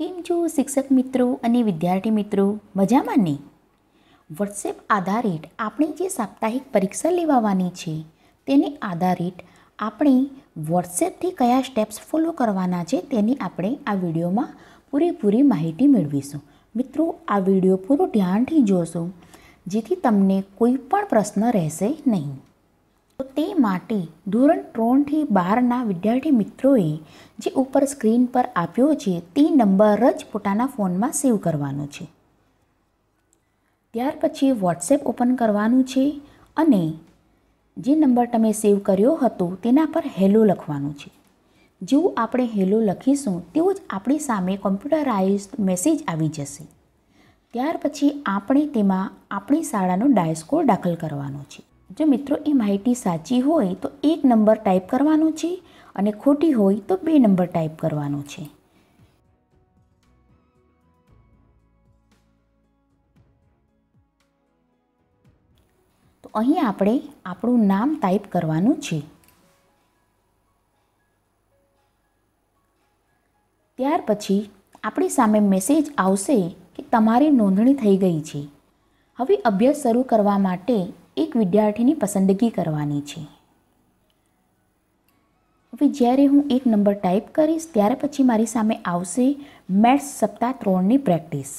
કેમ છો શિક્ષક મિત્રો અને વિદ્યાર્થી મિત્રો મજામાં ને વોટ્સએપ આધારિત આપણી જે સાપ્તાહિક પરીક્ષા લેવાવાની છે તેને આધારિત આપણે વોટ્સએપથી કયા સ્ટેપ્સ ફોલો કરવાના છે તેની આપણે આ વિડીયોમાં પૂરેપૂરી માહિતી મેળવીશું મિત્રો આ વિડીયો પૂરો ધ્યાનથી જોશો જેથી તમને કોઈ પણ પ્રશ્ન રહેશે નહીં તો તે માટે ધોરણ ત્રણથી બારના વિદ્યાર્થી મિત્રોએ જે ઉપર સ્ક્રીન પર આપ્યો છે તે નંબર જ પોતાના ફોનમાં સેવ કરવાનો છે ત્યાર પછી વોટ્સએપ ઓપન કરવાનું છે અને જે નંબર તમે સેવ કર્યો હતો તેના પર હેલો લખવાનું છે જેવું આપણે હેલો લખીશું તેવું જ આપણી સામે કોમ્પ્યુટરાઇઝ મેસેજ આવી જશે ત્યાર પછી આપણે તેમાં આપણી શાળાનો ડાયસ્કોર દાખલ કરવાનો છે જો મિત્રો એ માહિતી સાચી હોય તો એક નંબર ટાઈપ કરવાનો છે અને ખોટી હોય તો બે નંબર ટાઈપ કરવાનો છે તો અહીં આપણે આપણું નામ ટાઈપ કરવાનું છે ત્યાર પછી આપણી સામે મેસેજ આવશે કે તમારી નોંધણી થઈ ગઈ છે હવે અભ્યાસ શરૂ કરવા માટે એક વિદ્યાર્થીની પસંદગી કરવાની છે હવે જ્યારે હું એક નંબર ટાઈપ કરીશ ત્યારે પછી મારી સામે આવશે મેથ્સ સપ્તાહ ત્રણની પ્રેક્ટિસ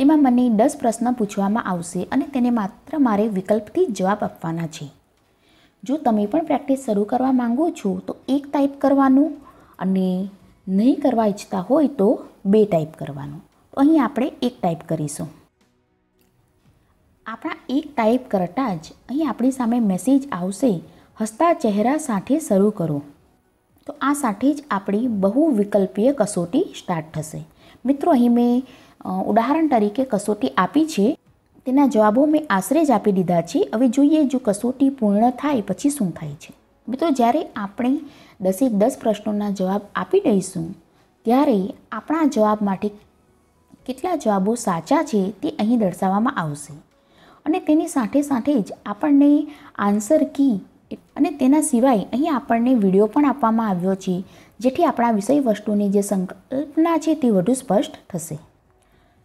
તેમાં મને દસ પ્રશ્ન પૂછવામાં આવશે અને તેને માત્ર મારે વિકલ્પથી જવાબ આપવાના છે જો તમે પણ પ્રેક્ટિસ શરૂ કરવા માગો છો તો એક ટાઈપ કરવાનું અને નહીં કરવા ઈચ્છતા હોય તો બે ટાઈપ કરવાનું તો અહીં આપણે એક ટાઈપ કરીશું આપણા એક ટાઈપ કરતાં જ અહીં આપણી સામે મેસેજ આવશે હસતા ચહેરા સાથે શરૂ કરો તો આ સાથે જ આપણી બહુ વિકલ્પીય કસોટી સ્ટાર્ટ થશે મિત્રો અહીં મેં ઉદાહરણ તરીકે કસોટી આપી છે તેના જવાબો મેં આશરે જ આપી દીધા છે હવે જોઈએ જો કસોટી પૂર્ણ થાય પછી શું થાય છે મિત્રો જ્યારે આપણે દસેક દસ પ્રશ્નોના જવાબ આપી દઈશું ત્યારે આપણા જવાબ માટે કેટલા જવાબો સાચા છે તે અહીં દર્શાવવામાં આવશે અને તેની સાથે સાથે જ આપણને આન્સર કી અને તેના સિવાય અહીં આપણને વિડીયો પણ આપવામાં આવ્યો છે જેથી આપણા વિષય વસ્તુની જે સંકલ્પના છે તે વધુ સ્પષ્ટ થશે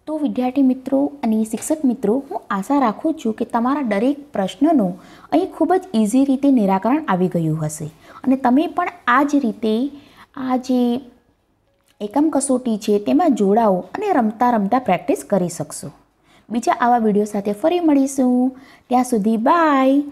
તો વિદ્યાર્થી મિત્રો અને શિક્ષક મિત્રો હું આશા રાખું છું કે તમારા દરેક પ્રશ્નનું અહીં ખૂબ જ ઇઝી રીતે નિરાકરણ આવી ગયું હશે અને તમે પણ આ જ રીતે આ જે એકમ કસોટી છે તેમાં જોડાઓ અને રમતા રમતા પ્રેક્ટિસ કરી શકશો બીજા આવા વિડીયો સાથે ફરી મળીશું ત્યાં સુધી બાય